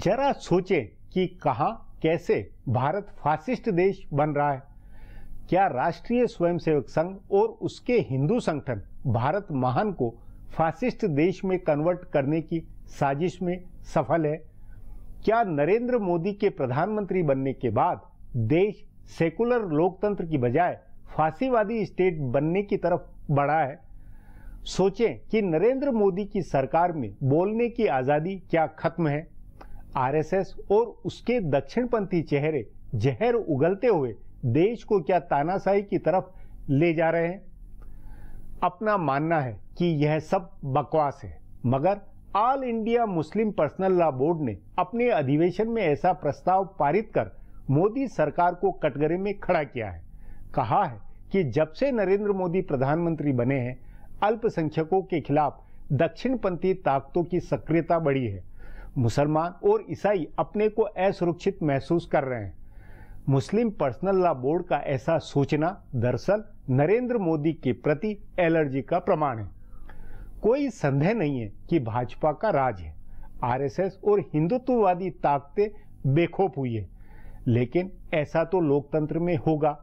जरा सोचें कि कहाँ कैसे भारत फासिस्ट देश बन रहा है क्या राष्ट्रीय स्वयंसेवक संघ और उसके हिंदू संगठन भारत महान को फासिस्ट देश में कन्वर्ट करने की साजिश में सफल है क्या नरेंद्र मोदी के प्रधानमंत्री बनने के बाद देश सेकुलर लोकतंत्र की बजाय फांसीवादी स्टेट बनने की तरफ बढ़ा है सोचें कि नरेंद्र मोदी की सरकार में बोलने की आज़ादी क्या खत्म है आरएसएस और उसके दक्षिणपंथी चेहरे जहर उगलते हुए देश को क्या तानाशाही की तरफ ले जा रहे हैं अपना मानना है कि यह सब बकवास है मगर all India Muslim personal law board ने अपने अधिवेशन में ऐसा प्रस्ताव पारित कर मोदी सरकार को कटघरे में खड़ा किया है कहा है कि जब से नरेंद्र मोदी प्रधानमंत्री बने हैं अल्पसंख्यकों के खिलाफ दक्षिणपंथी ताकतों की सक्रियता बढ़ी है मुसलमान और ईसाई अपने को असुरक्षित महसूस कर रहे हैं मुस्लिम पर्सनल लॉ बोर्ड का ऐसा सोचना दरअसल नरेंद्र मोदी के प्रति एलर्जी का प्रमाण है कोई संदेह नहीं है कि भाजपा का राज है आरएसएस और हिंदुत्ववादी ताकतें बेखौफ हुई है लेकिन ऐसा तो लोकतंत्र में होगा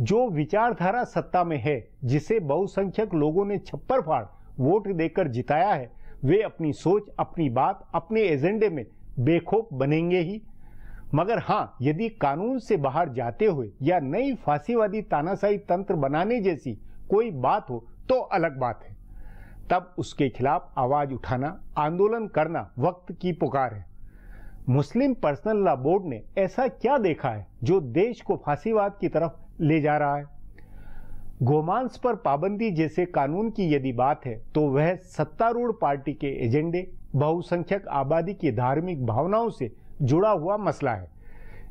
जो विचारधारा सत्ता में है जिसे बहुसंख्यक लोगों ने छप्पर फाड़ वोट देकर जिताया है वे अपनी सोच अपनी बात अपने एजेंडे में बेखोप बनेंगे ही मगर हाँ यदि कानून से बाहर जाते हुए या नई फांसीवादी तानाशाही तंत्र बनाने जैसी कोई बात हो तो अलग बात है तब उसके खिलाफ आवाज उठाना आंदोलन करना वक्त की पुकार है मुस्लिम पर्सनल लॉ बोर्ड ने ऐसा क्या देखा है जो देश को फांसीवाद की तरफ ले जा रहा है गोमांस पर पाबंदी जैसे कानून की यदि बात है तो वह सत्तारूढ़ पार्टी के एजेंडे बहुसंख्यक आबादी की धार्मिक भावनाओं से जुड़ा हुआ मसला है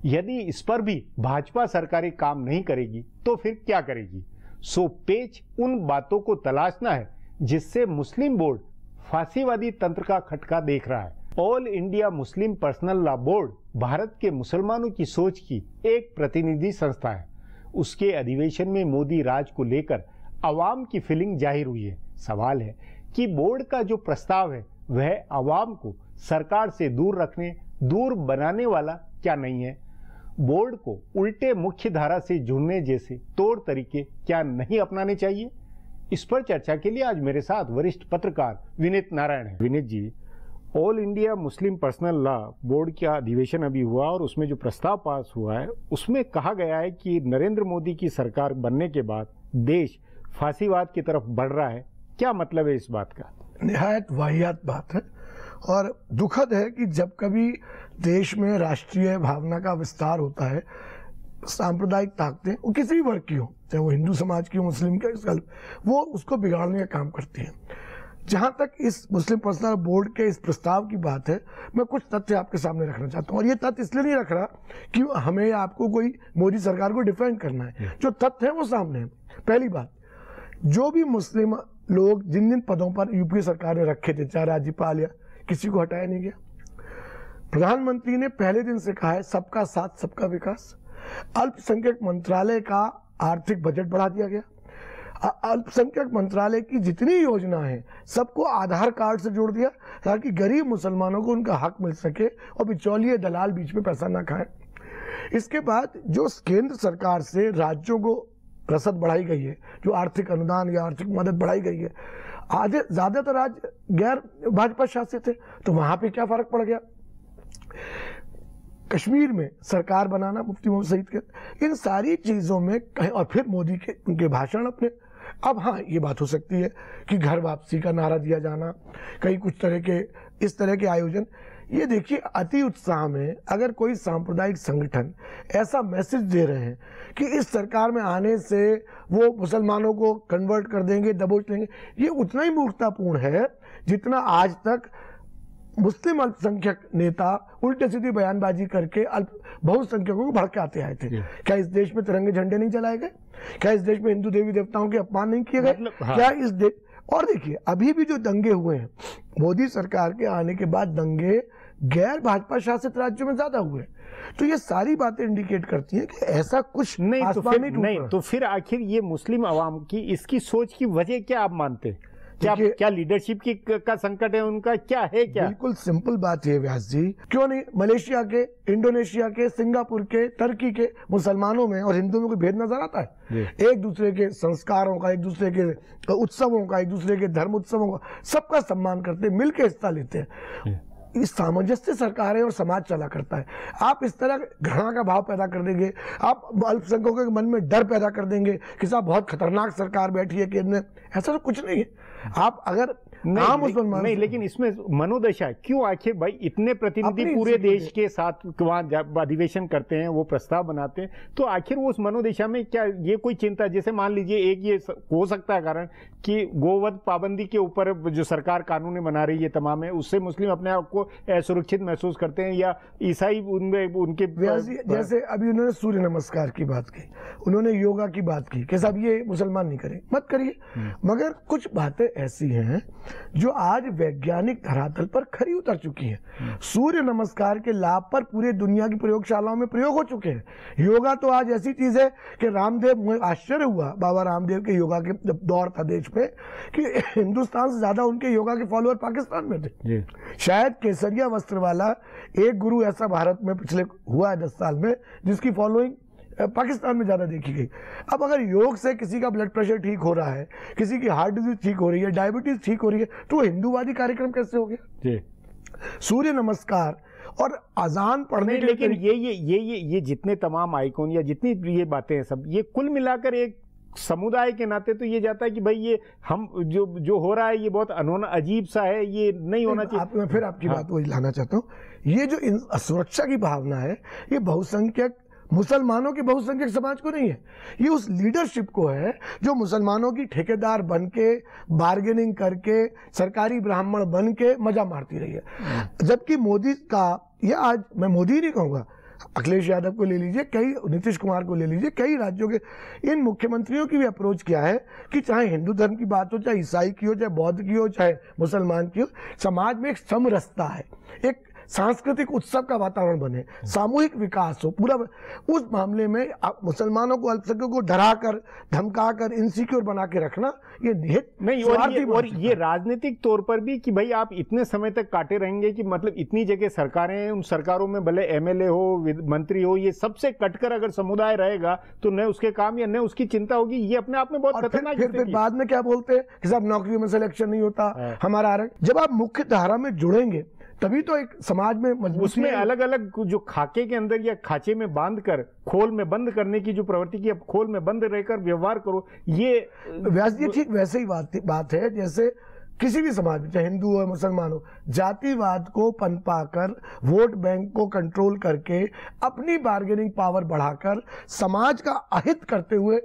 यदि इस पर भी भाजपा सरकारी काम नहीं करेगी तो फिर क्या करेगी सो पेच उन बातों को तलाशना है जिससे मुस्लिम बोर्ड फांसीवादी तंत्र का खटका देख रहा है all India Muslim personal law board Bharat के मुसलमानों की सोच की एक प्रतिनिधि संस्था है उसके अधिवेशन में मोदी राज को लेकर आवाम की फीलिंग जाहिर हुई है सवाल है कि बोर्ड का जो प्रस्ताव है वह आवाम को सरकार से दूर रखने दूर बनाने वाला क्या नहीं है बोर्ड को उल्टे मुख्य धारा से जुड़ने जैसे तौर तरीके क्या नहीं अपनाने चाहिए इस पर चर्चा के लिए आज मेरे साथ वरिष्ठ पत्रकार विनीत नारायण है Vineet ji all India Muslim personal law board का अधिवेशन अभी हुआ और उसमें जो प्रस्ताव पास हुआ है उसमें कहा गया है कि नरेंद्र मोदी की सरकार बनने के बाद देश फांसीवाद की तरफ बढ़ रहा है क्या मतलब है इस बात का नहायत वाहियात बात है और दुखद है कि जब कभी देश में राष्ट्रीय भावना का विस्तार होता है सांप्रदायिक ताकतें वो किसी भी वर्ग की हो चाहे वो हिंदू समाज की हो मुस्लिम की वो उसको बिगाड़ने का काम करती हैं जहां तक इस मुस्लिम पर्सनल बोर्ड के इस प्रस्ताव की बात है मैं कुछ तथ्य आपके सामने रखना चाहता हूँ और ये तथ्य इसलिए नहीं रख रहा कि हमें आपको कोई मोदी सरकार को डिफेंड करना है जो तथ्य है वो सामने है पहली बात जो भी मुस्लिम लोग जिन जिन पदों पर यूपीए सरकार ने रखे थे चाहे राज्यपाल या किसी को हटाया नहीं गया प्रधानमंत्री ने पहले दिन से कहा है सबका साथ सबका विकास अल्पसंख्यक मंत्रालय का आर्थिक बजट बढ़ा दिया गया अल्पसंख्यक मंत्रालय की जितनी योजना है सबको आधार कार्ड से जोड़ दिया ताकि गरीब मुसलमानों को उनका हक मिल सके और बिचौलिए दलाल बीच में पैसा ना खाएं इसके बाद जो केंद्र सरकार से राज्यों को रसद बढ़ाई गई है जो आर्थिक अनुदान या आर्थिक मदद बढ़ाई गई है आधे ज़्यादातर राज्य गैर भाजपा शासित थे तो वहाँ पे क्या फ़र्क पड़ गया कश्मीर में सरकार बनाना मुफ्ती मोहम्मद सईद के इन सारी चीज़ों में और फिर मोदी के उनके भाषण अपने अब हाँ ये बात हो सकती है कि घर वापसी का नारा दिया जाना कई कुछ तरह के इस तरह के आयोजन ये देखिए अति उत्साह में अगर कोई सांप्रदायिक संगठन ऐसा मैसेज दे रहे हैं कि इस सरकार में आने से वो मुसलमानों को कन्वर्ट कर देंगे दबोच लेंगे ये उतना ही मूर्खतापूर्ण है जितना आज तक मुस्लिम अल्पसंख्यक नेता उल्टे सीधी बयानबाजी करके अल्प बहुसंख्यकों को भड़काते आए थे क्या इस देश में तिरंगे झंडे नहीं चलाए गए क्या इस देश में हिंदू देवी देवताओं के अपमान नहीं किए गए मतलब, हाँ। क्या इस देश और देखिए अभी भी जो दंगे हुए हैं मोदी सरकार के आने के बाद दंगे गैर भाजपा शासित राज्यों में ज्यादा हुए तो ये सारी बातें इंडिकेट करती हैं कि ऐसा कुछ नहीं तो फिर नहीं तो फिर आखिर ये मुस्लिम आवाम की इसकी सोच की वजह क्या आप मानते हैं क्या क्या लीडरशिप की का संकट है उनका क्या है क्या बिल्कुल सिंपल बात है व्यास जी क्यों नहीं मलेशिया के इंडोनेशिया के सिंगापुर के तर्की के मुसलमानों में और हिंदुओं में कोई भेद नजर आता है एक दूसरे के संस्कारों का एक दूसरे के उत्सवों का एक दूसरे के धर्म उत्सवों का सबका सम्मान करते मिलकर हिस्सा लेते हैं इस सामंजस्य सरकार है और समाज चला करता है आप इस तरह घृणा का भाव पैदा कर देंगे आप अल्पसंख्यकों के मन में डर पैदा कर देंगे कि साहब बहुत खतरनाक सरकार बैठी है केंद्र में ऐसा तो कुछ नहीं है आप अगर नहीं हाँ, लेकिन इसमें मनोदशा क्यों आखिर भाई इतने प्रतिनिधि पूरे देश के साथ वहाँ अधिवेशन करते हैं वो प्रस्ताव बनाते हैं तो आखिर वो उस मनोदशा में क्या ये कोई चिंता जैसे मान लीजिए एक ये हो सकता है कारण कि गोवध पाबंदी के ऊपर जो सरकार कानून बना रही है तमाम है उससे मुस्लिम अपने आप को असुरक्षित महसूस करते हैं या ईसाई उनमें उनके जैसे अभी उन्होंने सूर्य नमस्कार की बात की उन्होंने योगा की बात की कि साहब ये मुसलमान नहीं करें मत करिए हम्म। मगर कुछ बातें ऐसी हैं जो आज वैज्ञानिक धरातल पर खरी उतर चुकी है सूर्य नमस्कार के लाभ पर पूरे दुनिया की प्रयोगशालाओं में प्रयोग हो चुके हैं योगा तो आज ऐसी चीज है कि रामदेव आश्चर्य हुआ बाबा रामदेव के योगा के जब दौर था देश में कि हिंदुस्तान से ज्यादा उनके योगा के फॉलोअर पाकिस्तान में थे शायद केसरिया वस्त्र वाला एक गुरु ऐसा भारत में पिछले हुआ है दस साल में जिसकी फॉलोइंग पाकिस्तान में ज़्यादा देखी गई अब अगर योग से किसी का ब्लड प्रेशर ठीक हो रहा है किसी की हार्ट डिजीज ठीक हो रही है डायबिटीज़ ठीक हो रही है तो हिंदूवादी कार्यक्रम कैसे हो गया जी सूर्य नमस्कार और अजान पढ़ने के लेकिन ये ये ये ये ये जितने तमाम आइकोन या जितनी ये बातें हैं सब ये कुल मिलाकर एक समुदाय के नाते तो ये जाता है कि भाई ये हम जो जो हो रहा है ये बहुत अनोना अजीब सा है ये नहीं होना चाहिए आप, मैं फिर आपकी हाँ। बात वही लाना चाहता हूँ ये जो सुरक्षा की भावना है ये बहुसंख्यक मुसलमानों के बहुसंख्यक समाज को नहीं है ये उस लीडरशिप को है जो मुसलमानों की ठेकेदार बन के बार्गेनिंग करके सरकारी ब्राह्मण बन के मजा मारती रही है जबकि मोदी का ये आज मैं मोदी ही नहीं कहूँगा अखिलेश यादव को ले लीजिए कई नीतीश कुमार को ले लीजिए कई राज्यों के इन मुख्यमंत्रियों की भी अप्रोच क्या है कि चाहे हिंदू धर्म की बात हो चाहे ईसाई की हो चाहे बौद्ध की हो चाहे मुसलमान की हो समाज में एक समरसता है एक सांस्कृतिक उत्सव का वातावरण बने सामूहिक विकास हो पूरा उस मामले में मुसलमानों को अल्पसंख्यकों को डरा कर धमका कर इनसिक्योर बना के रखना ये निहित नहीं और ये, और ये राजनीतिक तौर पर भी कि भाई आप इतने समय तक काटे रहेंगे कि मतलब इतनी जगह सरकारें उन सरकारों में भले एम हो मंत्री हो ये सबसे कटकर अगर समुदाय रहेगा तो न उसके काम या न उसकी चिंता होगी ये अपने आप में बहुत खतरनाक फिर, फिर, बाद में क्या बोलते हैं कि साहब नौकरियों में सिलेक्शन नहीं होता हाँ। हमारा आरक्षण जब आप मुख्य धारा में जुड़ेंगे तभी तो एक समाज में उसमें अलग अलग जो खाके के अंदर या खाचे में बांध कर खोल में बंद करने की जो प्रवृत्ति की अब खोल में बंद रहकर व्यवहार करो ये वैसे ठीक वैसे ही बात बात है जैसे किसी भी समाज में चाहे हिंदू हो मुसलमान हो जातिवाद को पनपा कर वोट बैंक को कंट्रोल करके अपनी बार्गेनिंग पावर बढ़ाकर समाज का अहित करते हुए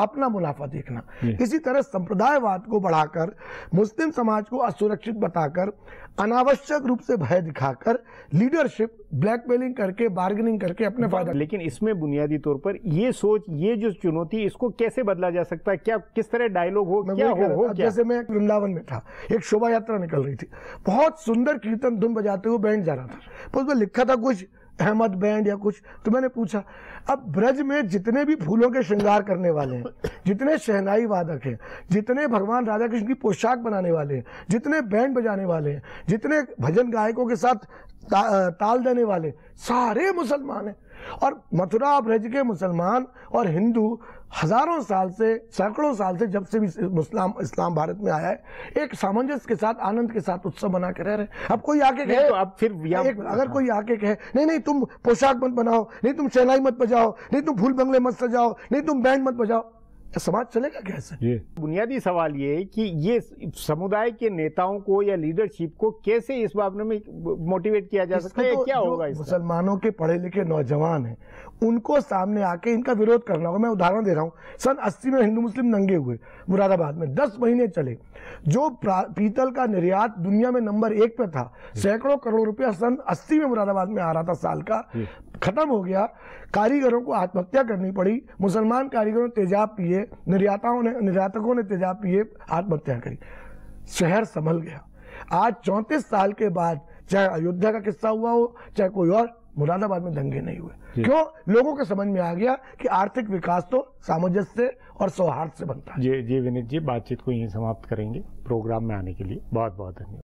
अपना मुनाफा देखना इसी तरह संप्रदायवाद को बढ़ाकर मुस्लिम समाज को असुरक्षित बताकर अनावश्यक रूप से भय दिखाकर लीडरशिप ब्लैकमेलिंग करके बार्गेनिंग करके अपने फायदा लेकिन इसमें बुनियादी तौर पर ये सोच ये जो चुनौती इसको कैसे बदला जा सकता है क्या किस तरह डायलॉग हो क्या हो, हो क्या? जैसे मैं वृंदावन में था एक शोभा यात्रा निकल रही थी बहुत सुंदर कीर्तन धुन बजाते हुए बैंड जा रहा था उसमें लिखा था कुछ अहमद बैंड या कुछ तो मैंने पूछा अब ब्रज में जितने भी फूलों के श्रृंगार करने वाले हैं जितने शहनाई वादक हैं जितने भगवान राधा कृष्ण की पोशाक बनाने वाले हैं जितने बैंड बजाने वाले हैं जितने भजन गायकों के साथ ता, ताल देने वाले सारे मुसलमान हैं और मथुरा ब्रज के मुसलमान और हिंदू हजारों साल से सैकड़ों साल से जब से भी मुस्लिम इस्लाम भारत में आया है एक सामंजस्य के साथ आनंद के साथ उत्सव बना के रह रहे अब कोई आके कहे तो अब फिर एक, अगर कोई आके कहे नहीं नहीं तुम पोशाक मत बनाओ नहीं तुम शहनाई मत बजाओ नहीं तुम फूल बंगले मत सजाओ नहीं तुम बैंड मत बजाओ तो समाज चलेगा कैसे बुनियादी सवाल ये कि ये समुदाय के नेताओं को या लीडरशिप को कैसे इस मामले में मोटिवेट किया जा सकता है तो क्या होगा मुसलमानों के पढ़े लिखे नौजवान हैं उनको सामने आके इनका विरोध करना होगा मैं उदाहरण दे रहा हूँ सन अस्सी में हिंदू मुस्लिम नंगे हुए मुरादाबाद में दस महीने चले जो पीतल का निर्यात दुनिया में नंबर एक पे था सैकड़ों करोड़ रुपया सन अस्सी में मुरादाबाद में आ रहा था साल का खत्म हो गया कारीगरों को आत्महत्या करनी पड़ी मुसलमान कारीगरों ने तेजाब पिए निर्याताओं ने निर्यातकों ने तेजाब पिए आत्महत्या करी शहर संभल गया आज चौंतीस साल के बाद चाहे अयोध्या का किस्सा हुआ हो चाहे कोई और मुरादाबाद में दंगे नहीं हुए क्यों लोगों को समझ में आ गया कि आर्थिक विकास तो सामंजस्य और सौहार्द से बनता है जी जी विनीत जी बातचीत को यही समाप्त करेंगे प्रोग्राम में आने के लिए बहुत बहुत धन्यवाद